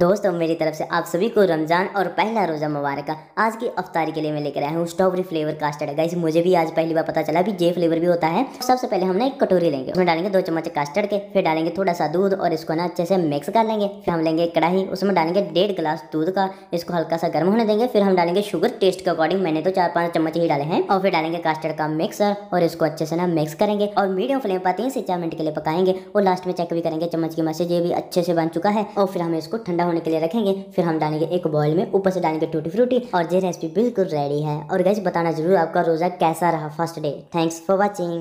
दोस्तों मेरी तरफ से आप सभी को रमज़ान और पहला रोज़ा मुबारक आज की अफ्तारी के लिए मैं लेकर आया हूँ स्ट्रॉबेरी फ्लेवर कास्टर्ड है गाइस मुझे भी आज पहली बार पता चला भी जे फ्लेवर भी होता है सबसे पहले हमने एक कटोरी लेंगे उसमें डालेंगे दो चम्मच कास्टर्ड के फिर डालेंगे थोड़ा सा दूध और इसको ना अच्छे से मिक्स कर लेंगे फिर हम लेंगे कढ़ाई उसमें डालेंगे डेढ़ गिलास दूध का इसको हल्का सा गर्म होने देंगे फिर हम डालेंगे शुगर टेस्ट के अकॉर्डिंग मैंने तो चार पाँच चम्मच ही डाले हैं और फिर डालेंगे कास्टर्ड का मिक्सर और इसको अच्छे से ना मिक्स करेंगे और मीडियम फ्लेम पर तीन से चार मिनट के लिए पकाएंगे और लास्ट में चेक भी करेंगे चम्मच की मसाज ये भी अच्छे से बन चुका है और फिर हम इसको ठंडा ठंडा होने के लिए रखेंगे फिर हम डालेंगे एक बॉयल में ऊपर से डालेंगे टूटी फ्रूटी और ये रेसिपी बिल्कुल रेडी है और गैस बताना जरूर आपका रोज़ा कैसा रहा first day thanks for watching